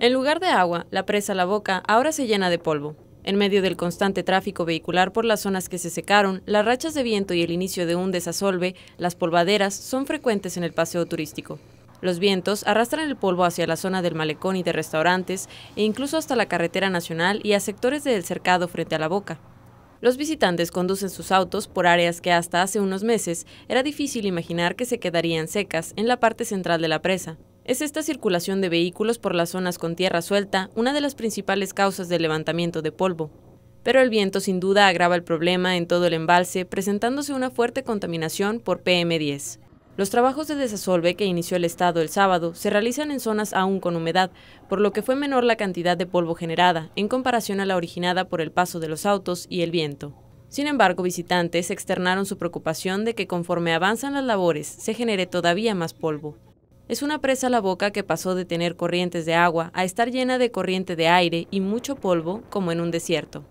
En lugar de agua, la presa La Boca ahora se llena de polvo. En medio del constante tráfico vehicular por las zonas que se secaron, las rachas de viento y el inicio de un desasolve, las polvaderas son frecuentes en el paseo turístico. Los vientos arrastran el polvo hacia la zona del malecón y de restaurantes, e incluso hasta la carretera nacional y a sectores del cercado frente a la boca. Los visitantes conducen sus autos por áreas que hasta hace unos meses era difícil imaginar que se quedarían secas en la parte central de la presa. Es esta circulación de vehículos por las zonas con tierra suelta una de las principales causas del levantamiento de polvo. Pero el viento sin duda agrava el problema en todo el embalse, presentándose una fuerte contaminación por PM10. Los trabajos de desasolve que inició el Estado el sábado se realizan en zonas aún con humedad, por lo que fue menor la cantidad de polvo generada en comparación a la originada por el paso de los autos y el viento. Sin embargo, visitantes externaron su preocupación de que conforme avanzan las labores se genere todavía más polvo. Es una presa a la boca que pasó de tener corrientes de agua a estar llena de corriente de aire y mucho polvo como en un desierto.